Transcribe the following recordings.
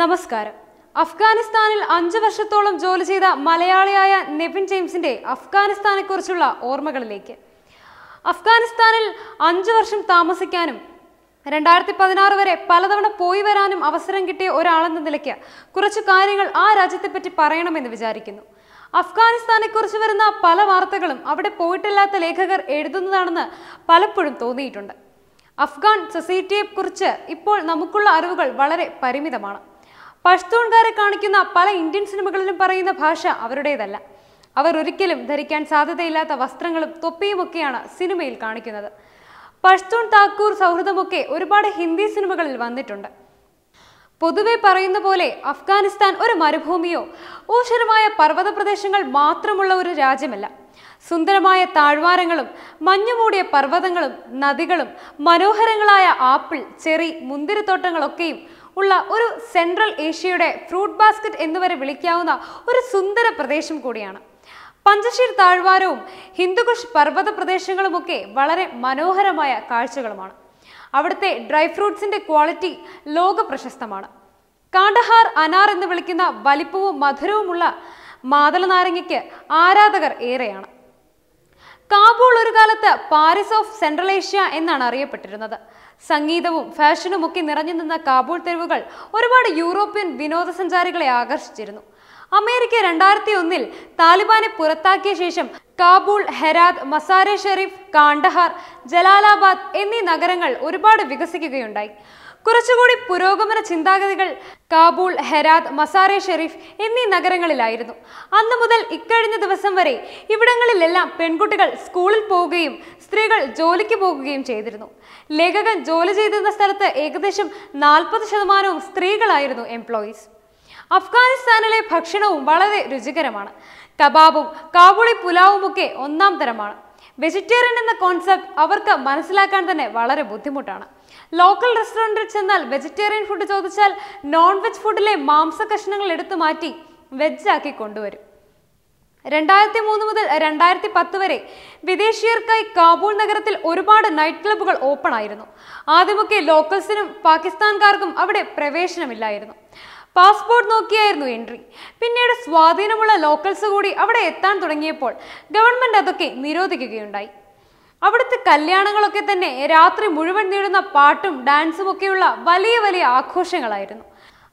നമസ്കാരം അഫ്ഗാനിസ്ഥാനിൽ അഞ്ചു വർഷത്തോളം ജോലി ചെയ്ത മലയാളിയായ നെവിൻ ജെയിംസിന്റെ അഫ്ഗാനിസ്ഥാനെ കുറിച്ചുള്ള ഓർമ്മകളിലേക്ക് അഫ്ഗാനിസ്ഥാനിൽ അഞ്ചു വർഷം താമസിക്കാനും രണ്ടായിരത്തി പതിനാറ് വരെ പലതവണ പോയി വരാനും അവസരം കിട്ടിയ ഒരാളെന്ന നിലയ്ക്ക് കുറച്ച് കാര്യങ്ങൾ ആ രാജ്യത്തെപ്പറ്റി പറയണമെന്ന് വിചാരിക്കുന്നു അഫ്ഗാനിസ്ഥാനെ കുറിച്ച് വരുന്ന പല വാർത്തകളും അവിടെ പോയിട്ടില്ലാത്ത ലേഖകർ എഴുതുന്നതാണെന്ന് പലപ്പോഴും തോന്നിയിട്ടുണ്ട് അഫ്ഗാൻ സൊസൈറ്റിയെ കുറിച്ച് ഇപ്പോൾ നമുക്കുള്ള അറിവുകൾ വളരെ പരിമിതമാണ് പഷ്തൂൺകാരെ കാണിക്കുന്ന പല ഇന്ത്യൻ സിനിമകളിലും പറയുന്ന ഭാഷ അവരുടേതല്ല അവർ ഒരിക്കലും ധരിക്കാൻ സാധ്യതയില്ലാത്ത വസ്ത്രങ്ങളും തൊപ്പിയുമൊക്കെയാണ് സിനിമയിൽ കാണിക്കുന്നത് പഷ്തൂൺ താക്കൂർ സൗഹൃദമൊക്കെ ഒരുപാട് ഹിന്ദി സിനിമകളിൽ വന്നിട്ടുണ്ട് പൊതുവെ പറയുന്ന പോലെ അഫ്ഗാനിസ്ഥാൻ ഒരു മരുഭൂമിയോ ഊഷരമായ പർവ്വത പ്രദേശങ്ങൾ മാത്രമുള്ള ഒരു രാജ്യമല്ല സുന്ദരമായ താഴ്വാരങ്ങളും മഞ്ഞുമൂടിയ പർവ്വതങ്ങളും നദികളും മനോഹരങ്ങളായ ആപ്പിൾ ചെറി മുന്തിരിത്തോട്ടങ്ങളൊക്കെയും ഉള്ള ഒരു സെൻട്രൽ ഏഷ്യയുടെ ഫ്രൂട്ട് ബാസ്ക്കറ്റ് എന്നുവരെ വിളിക്കാവുന്ന ഒരു സുന്ദര പ്രദേശം കൂടിയാണ് പഞ്ചശീർ താഴ്വാരവും ഹിന്ദുകുഷ് പർവ്വത പ്രദേശങ്ങളുമൊക്കെ വളരെ മനോഹരമായ കാഴ്ചകളുമാണ് അവിടുത്തെ ഡ്രൈ ഫ്രൂട്ട്സിൻ്റെ ക്വാളിറ്റി ലോക പ്രശസ്തമാണ് കാണ്ടഹാർ അനാർ എന്ന് വിളിക്കുന്ന വലിപ്പവും മധുരവുമുള്ള മാതള നാരങ്ങയ്ക്ക് ആരാധകർ ഏറെയാണ് കാബൂൾ ഒരു കാലത്ത് പാരിസ് ഓഫ് സെൻട്രൽ ഏഷ്യ എന്നാണ് അറിയപ്പെട്ടിരുന്നത് സംഗീതവും ഫാഷനുമൊക്കെ നിറഞ്ഞു നിന്ന കാബൂൾ തെരുവുകൾ ഒരുപാട് യൂറോപ്യൻ വിനോദസഞ്ചാരികളെ ആകർഷിച്ചിരുന്നു അമേരിക്ക രണ്ടായിരത്തി ഒന്നിൽ താലിബാനെ പുറത്താക്കിയ ശേഷം കാബൂൾ ഹെരാദ് മസാരെ ഷെറീഫ് കാണ്ടഹാർ ജലാലാബാദ് എന്നീ നഗരങ്ങൾ ഒരുപാട് വികസിക്കുകയുണ്ടായി കുറച്ചുകൂടി പുരോഗമന ചിന്താഗതികൾ കാബൂൾ ഹെരാദ് മസാരെ ഷെരീഫ് എന്നീ നഗരങ്ങളിലായിരുന്നു അന്നു മുതൽ ഇക്കഴിഞ്ഞ ദിവസം വരെ ഇവിടങ്ങളിലെല്ലാം പെൺകുട്ടികൾ സ്കൂളിൽ പോവുകയും സ്ത്രീകൾ ജോലിക്ക് പോകുകയും ചെയ്തിരുന്നു ലേഖകൻ ജോലി ചെയ്തിരുന്ന സ്ഥലത്ത് ഏകദേശം നാൽപ്പത് ശതമാനവും സ്ത്രീകളായിരുന്നു എംപ്ലോയീസ് അഫ്ഗാനിസ്ഥാനിലെ ഭക്ഷണവും വളരെ രുചികരമാണ് കബാബും കാബുളി പുലാവുമൊക്കെ ഒന്നാം തരമാണ് വെജിറ്റേറിയൻ എന്ന കോൺസെപ്റ്റ് അവർക്ക് മനസ്സിലാക്കാൻ തന്നെ വളരെ ബുദ്ധിമുട്ടാണ് ലോക്കൽ റെസ്റ്റോറൻറ്റിൽ ചെന്നാൽ വെജിറ്റേറിയൻ ഫുഡ് ചോദിച്ചാൽ നോൺ വെജ് ഫുഡിലെ മാംസ കഷ്ണങ്ങൾ എടുത്തു മാറ്റി വെജാക്കി കൊണ്ടുവരും രണ്ടായിരത്തി മൂന്ന് മുതൽ രണ്ടായിരത്തി പത്ത് വരെ വിദേശീയർക്കായി കാബൂൾ നഗരത്തിൽ ഒരുപാട് നൈറ്റ് ക്ലബ്ബുകൾ ഓപ്പൺ ആയിരുന്നു ആദ്യമൊക്കെ ലോക്കൽസിനും പാകിസ്ഥാൻകാർക്കും അവിടെ പ്രവേശനമില്ലായിരുന്നു പാസ്പോർട്ട് നോക്കിയായിരുന്നു എൻട്രി പിന്നീട് സ്വാധീനമുള്ള ലോക്കൽസ് കൂടി അവിടെ എത്താൻ തുടങ്ങിയപ്പോൾ ഗവൺമെൻറ് അതൊക്കെ നിരോധിക്കുകയുണ്ടായി അവിടുത്തെ കല്യാണങ്ങളൊക്കെ തന്നെ രാത്രി മുഴുവൻ നീടുന്ന പാട്ടും ഡാൻസും ഒക്കെയുള്ള വലിയ വലിയ ആഘോഷങ്ങളായിരുന്നു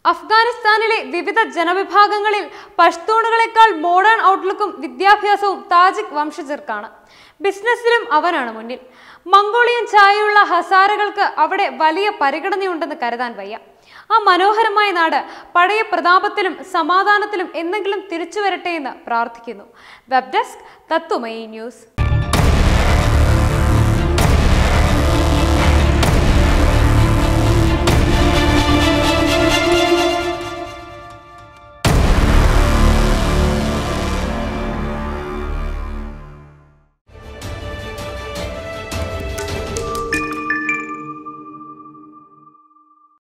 അഫ്ഗാനിസ്ഥാനിലെ വിവിധ ജനവിഭാഗങ്ങളിൽ പഷ്തൂണുകളെക്കാൾ മോഡേൺ ഔട്ട്ലുക്കും വിദ്യാഭ്യാസവും താജിക് വംശജർക്കാണ് ബിസിനസ്സിലും അവനാണ് മുന്നിൽ മംഗോളിയൻ ചായയുള്ള ഹസാരകൾക്ക് അവിടെ വലിയ പരിഗണനയുണ്ടെന്ന് കരുതാൻ വയ്യ ആ മനോഹരമായ നാട് പഴയ പ്രതാപത്തിലും സമാധാനത്തിലും എന്തെങ്കിലും തിരിച്ചു വരട്ടെ എന്ന് പ്രാർത്ഥിക്കുന്നു വെബ് ഡെസ്ക് തത്വമയി ന്യൂസ്